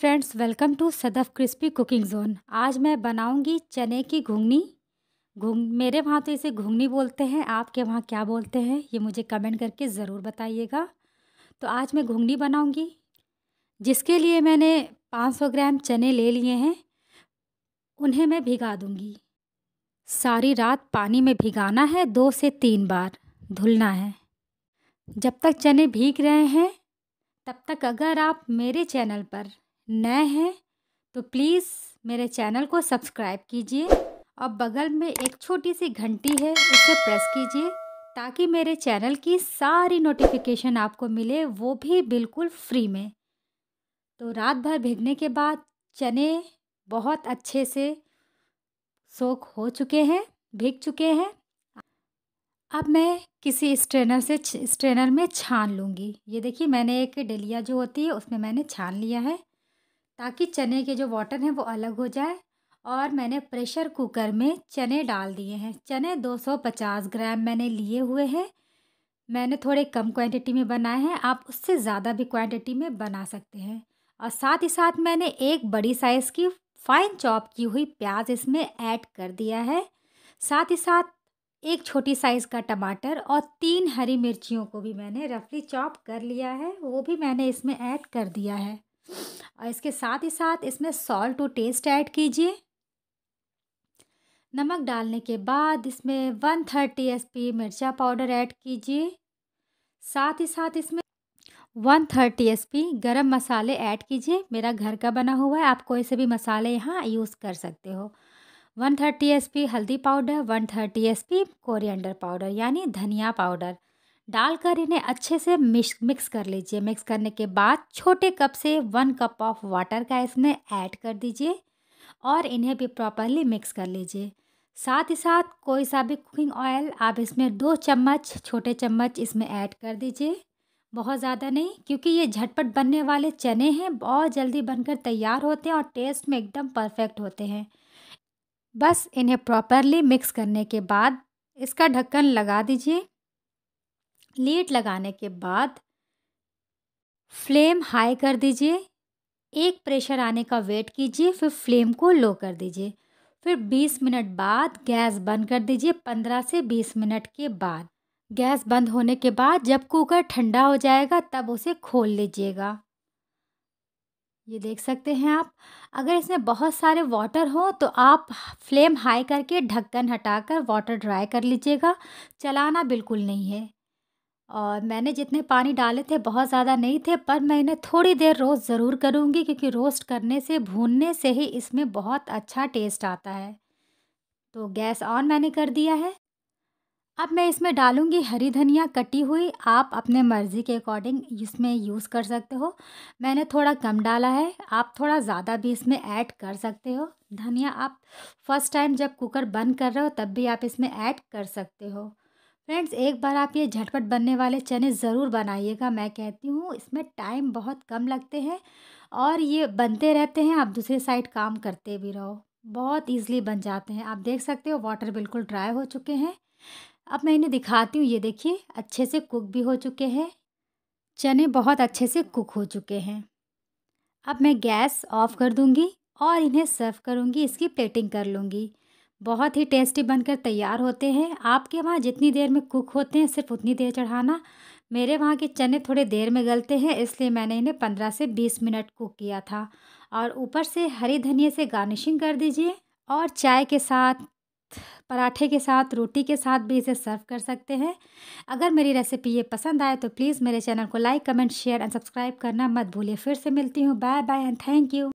friends welcome to Sadaf crispy cooking zone आज मैं बनाऊंगी चने की घुंगनी घुंग मेरे वहाँ तो इसे घुंगनी बोलते हैं आपके वहाँ क्या बोलते हैं ये मुझे कमेंट करके ज़रूर बताइएगा तो आज मैं घुंगनी बनाऊंगी जिसके लिए मैंने 500 ग्राम चने ले लिए हैं उन्हें मैं भिगा दूँगी सारी रात पानी में भिगाना है दो से तीन बार धुलना है जब तक चने भीग रहे हैं तब तक अगर आप मेरे चैनल पर नए हैं तो प्लीज़ मेरे चैनल को सब्सक्राइब कीजिए और बगल में एक छोटी सी घंटी है उसे प्रेस कीजिए ताकि मेरे चैनल की सारी नोटिफिकेशन आपको मिले वो भी बिल्कुल फ्री में तो रात भर भिगने के बाद चने बहुत अच्छे से सोख हो चुके हैं भीग चुके हैं अब मैं किसी स्ट्रेनर से स्ट्रेनर में छान लूँगी ये देखिए मैंने एक डलिया जो होती है उसमें मैंने छान लिया है ताकि चने के जो वाटर हैं वो अलग हो जाए और मैंने प्रेशर कुकर में चने डाल दिए हैं चने 250 ग्राम मैंने लिए हुए हैं मैंने थोड़े कम क्वांटिटी में बनाए हैं आप उससे ज़्यादा भी क्वांटिटी में बना सकते हैं और साथ ही साथ मैंने एक बड़ी साइज़ की फाइन चॉप की हुई प्याज इसमें ऐड कर दिया है साथ ही साथ एक छोटी साइज़ का टमाटर और तीन हरी मिर्चियों को भी मैंने रफली चॉप कर लिया है वो भी मैंने इसमें ऐड कर दिया है और इसके साथ ही साथ इसमें सॉल्ट टू टेस्ट ऐड कीजिए नमक डालने के बाद इसमें वन थर्टी एस पी मिर्चा पाउडर ऐड कीजिए साथ ही साथ इसमें वन थर्टी एस पी गर्म मसाले ऐड कीजिए मेरा घर का बना हुआ है आप कोई से भी मसाले यहाँ यूज़ कर सकते हो वन थर्टी एस पी हल्दी powder one thirty S P coriander powder यानी धनिया पाउडर डालकर इन्हें अच्छे से मिक्स मिक्स कर लीजिए मिक्स करने के बाद छोटे कप से वन कप ऑफ वाटर का इसमें ऐड कर दीजिए और इन्हें भी प्रॉपरली मिक्स कर लीजिए साथ ही साथ कोई सा भी कुकिंग ऑयल आप इसमें दो चम्मच छोटे चम्मच इसमें ऐड कर दीजिए बहुत ज़्यादा नहीं क्योंकि ये झटपट बनने वाले चने हैं बहुत जल्दी बनकर तैयार होते हैं और टेस्ट में एकदम परफेक्ट होते हैं बस इन्हें प्रॉपरली मिक्स करने के बाद इसका ढक्कन लगा दीजिए लेट लगाने के बाद फ्लेम हाई कर दीजिए एक प्रेशर आने का वेट कीजिए फिर फ्लेम को लो कर दीजिए फिर 20 मिनट बाद गैस बंद कर दीजिए 15 से 20 मिनट के बाद गैस बंद होने के बाद जब कुकर ठंडा हो जाएगा तब उसे खोल लीजिएगा ये देख सकते हैं आप अगर इसमें बहुत सारे वाटर हो तो आप फ्लेम हाई करके ढक्कन हटाकर वाटर ड्राई कर लीजिएगा चलाना बिल्कुल नहीं है और मैंने जितने पानी डाले थे बहुत ज़्यादा नहीं थे पर मैं इन्हें थोड़ी देर रोस्ट ज़रूर करूँगी क्योंकि रोस्ट करने से भूनने से ही इसमें बहुत अच्छा टेस्ट आता है तो गैस ऑन मैंने कर दिया है अब मैं इसमें डालूंगी हरी धनिया कटी हुई आप अपने मर्ज़ी के अकॉर्डिंग इसमें यूज़ कर सकते हो मैंने थोड़ा कम डाला है आप थोड़ा ज़्यादा भी इसमें ऐड कर सकते हो धनिया आप फर्स्ट टाइम जब कुकर बंद कर रहे हो तब भी आप इसमें ऐड कर सकते हो फ्रेंड्स एक बार आप ये झटपट बनने वाले चने ज़रूर बनाइएगा मैं कहती हूँ इसमें टाइम बहुत कम लगते हैं और ये बनते रहते हैं आप दूसरे साइड काम करते भी रहो बहुत ईजिली बन जाते हैं आप देख सकते हो वाटर बिल्कुल ड्राई हो चुके हैं अब मैं इन्हें दिखाती हूँ ये देखिए अच्छे से कुक भी हो चुके हैं चने बहुत अच्छे से कुक हो चुके हैं अब मैं गैस ऑफ कर दूँगी और इन्हें सर्व करूँगी इसकी प्लेटिंग कर लूँगी बहुत ही टेस्टी बनकर तैयार होते हैं आपके वहाँ जितनी देर में कुक होते हैं सिर्फ उतनी देर चढ़ाना मेरे वहाँ के चने थोड़े देर में गलते हैं इसलिए मैंने इन्हें पंद्रह से बीस मिनट कुक किया था और ऊपर से हरी धनिया से गार्निशिंग कर दीजिए और चाय के साथ पराठे के साथ रोटी के साथ भी इसे सर्व कर सकते हैं अगर मेरी रेसिपी ये पसंद आए तो प्लीज़ मेरे चैनल को like comment share and subscribe करना मत भूलिए फिर से मिलती हूँ bye bye and thank you